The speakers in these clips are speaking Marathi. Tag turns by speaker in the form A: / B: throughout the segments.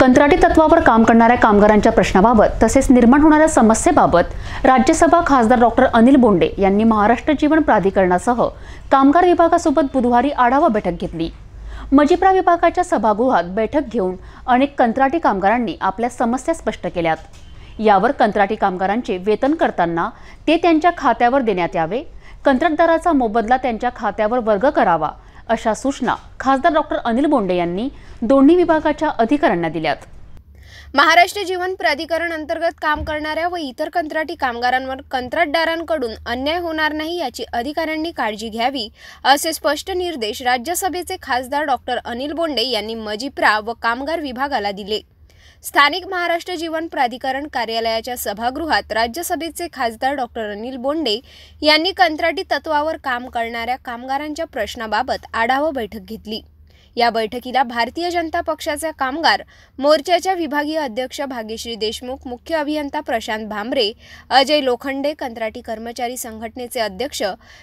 A: कंत्राटी तत्वावर काम करणाऱ्या कामगारांच्या प्रश्नाबाबत तसेच निर्माण होणाऱ्या समस्येबाबत राज्यसभा खासदार डॉक्टर अनिल बोंडे यांनी महाराष्ट्र जीवन प्राधिकरणासह कामगार विभागासोबत बुधवारी आढावा बैठक घेतली मजिप्रा विभागाच्या सभागृहात बैठक घेऊन अनेक कंत्राटी कामगारांनी आपल्या समस्या स्पष्ट केल्यात यावर कंत्राटी कामगारांचे वेतन करताना ते त्यांच्या खात्यावर देण्यात यावे कंत्राटदाराचा मोबदला त्यांच्या खात्यावर वर्ग करावा अशा सूचना खासदार डॉक्टर अनिल बोंडे यांनी दोन्ही विभागाच्या अधिकाऱ्यांना दिल्यात
B: महाराष्ट्र जीवन प्राधिकरण अंतर्गत काम करणाऱ्या व इतर कंत्राटी कामगारांवर कंत्राटदारांकडून अन्याय होणार नाही याची अधिकाऱ्यांनी काळजी घ्यावी असे स्पष्ट निर्देश राज्यसभेचे खासदार डॉक्टर अनिल बोंडे यांनी मजिप्रा व कामगार विभागाला दिले स्थानिक महाराष्ट्र जीवन प्राधिकरण कार्यालयाच्या सभागृहात राज्यसभेचे खासदार डॉक्टर अनिल बोंडे यांनी कंत्राटी तत्वावर काम करणाऱ्या कामगारांच्या प्रश्नाबाबत आढावा बैठक घेतली या बैठकीला भारतीय जनता पक्षाचे कामगार मोर्चाच्या विभागीय अध्यक्ष भाग्यश्री देशमुख मुख्य अभियंता प्रशांत भांबरे अजय लोखंडे कंत्राटी कर्मचारी संघटनेचे अध्यक्ष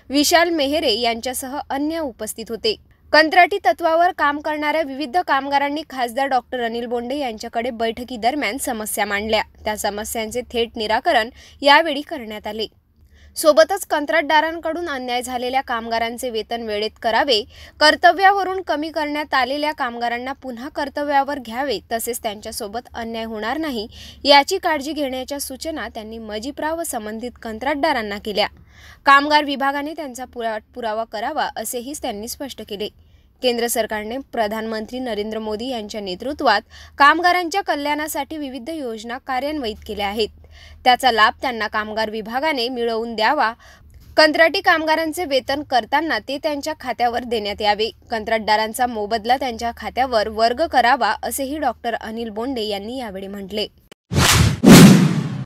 B: विशाल मेहरे यांच्यासह अन्य उपस्थित होते कंत्राटी तत्वावर काम करणाऱ्या विविध कामगारांनी खासदार डॉक्टर अनिल बोंडे यांच्याकडे बैठकीदरम्यान समस्या मांडल्या त्या समस्यांचे थेट निराकरण यावेळी करण्यात आले सोबतच कंत्राटदारांकडून अन्याय झालेल्या कामगारांचे वेतन वेळेत करावे कर्तव्यावरून कमी करण्यात आलेल्या कामगारांना पुन्हा कर्तव्यावर घ्यावे तसेच त्यांच्यासोबत अन्याय होणार नाही याची काळजी घेण्याच्या सूचना त्यांनी मजिप्रा व संबंधित कंत्राटदारांना केल्या कामगार विभागाने त्यांचा पुरा पुरावा करावा असेही त्यांनी स्पष्ट केले केंद्र सरकारने प्रधानमंत्री नरेंद्र मोदी यांच्या नेतृत्वात कामगारांच्या कल्याणासाठी विविध योजना कार्यान्वित केल्या आहेत त्याचा लाभ त्यांना कामगार विभागाने मिळवून द्यावा कंत्राटी कामगारांचे वेतन करताना ते त्यांच्या खात्यावर देण्यात यावे कंत्राटदारांचा मोबदला त्यांच्या खात्यावर वर्ग करावा असेही डॉक्टर अनिल बोंडे यांनी यावेळी म्हटले